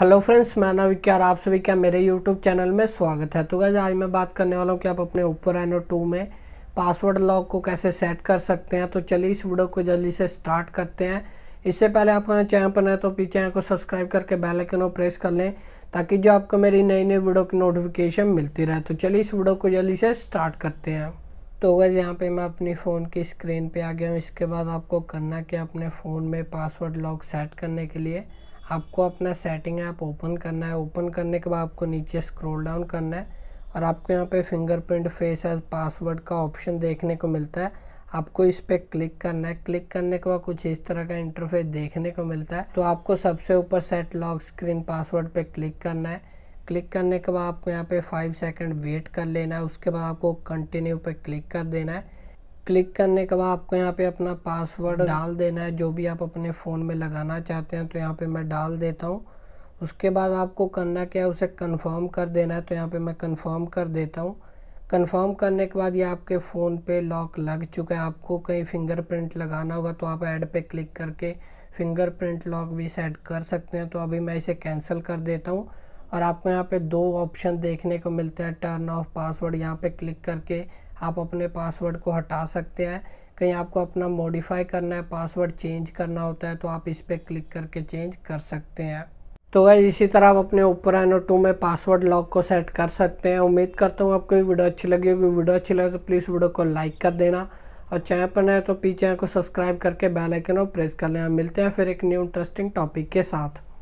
hello friends मैं ना विक्यार आप सभी का मेरे यूट्यूब चैनल में स्वागत है तो गैज आज मैं बात करने वाला हूँ कि आप अपने ओप्पो एनो टू में पासवर्ड लॉक को कैसे सेट कर सकते हैं तो चलिए इस वीडियो को जल्दी से स्टार्ट करते हैं इससे पहले आप हमारे चैनल पर नए तो अपनी चैनल को सब्सक्राइब करके बेल आइकन को प्रेस कर लें ताकि जो आपको मेरी नई नई वीडियो की नोटिफिकेशन मिलती रहे तो चलिए इस वीडियो को जल्दी से स्टार्ट करते हैं तो गैज यहाँ पर मैं अपनी फ़ोन की स्क्रीन पर आ गया हूँ इसके बाद आपको करना क्या अपने फ़ोन में पासवर्ड लॉक सेट करने के लिए आपको अपना सेटिंग ऐप ओपन करना है ओपन करने के बाद आपको नीचे स्क्रॉल डाउन करना है और आपको यहाँ पे फिंगरप्रिंट फेस एज पासवर्ड का ऑप्शन देखने को मिलता है आपको इस पर क्लिक करना है क्लिक करने के बाद कुछ इस तरह का इंटरफेस देखने को मिलता है तो आपको सबसे ऊपर सेट लॉक स्क्रीन पासवर्ड पर क्लिक करना है क्लिक करने के बाद आपको यहाँ पे फाइव सेकंड वेट कर लेना है उसके बाद आपको कंटिन्यू पे क्लिक कर देना है क्लिक करने के बाद आपको यहाँ पे अपना पासवर्ड डाल देना है जो भी आप अपने फ़ोन में लगाना चाहते हैं तो यहाँ पे मैं डाल देता हूँ उसके बाद आपको करना क्या है उसे कंफर्म कर देना है तो यहाँ पे मैं कंफर्म कर देता हूँ कंफर्म करने के बाद ये आपके फ़ोन पे लॉक लग चुका है आपको कहीं फिंगरप्रिंट लगाना होगा तो आप ऐड पर क्लिक करके प्रिंट लॉक भी सेट कर सकते हैं तो अभी मैं इसे कैंसिल कर देता हूँ और आपको यहाँ पे दो ऑप्शन देखने को मिलते हैं टर्न ऑफ पासवर्ड यहाँ पे क्लिक करके आप अपने पासवर्ड को हटा सकते हैं कहीं आपको अपना मॉडिफाई करना है पासवर्ड चेंज करना होता है तो आप इस पर क्लिक करके चेंज कर सकते हैं तो वह इसी तरह आप अपने ऊपर एनो टू में पासवर्ड लॉक को सेट कर सकते हैं उम्मीद करता हूँ आपको वीडियो अच्छी लगी होगी वीडियो अच्छी लगे तो प्लीज़ वीडियो को लाइक कर देना और चैनल पर नए तो पीछे चैनल को सब्सक्राइब करके बेल आइकन और प्रेस कर लेना मिलते हैं फिर एक न्यू इंटरेस्टिंग टॉपिक के साथ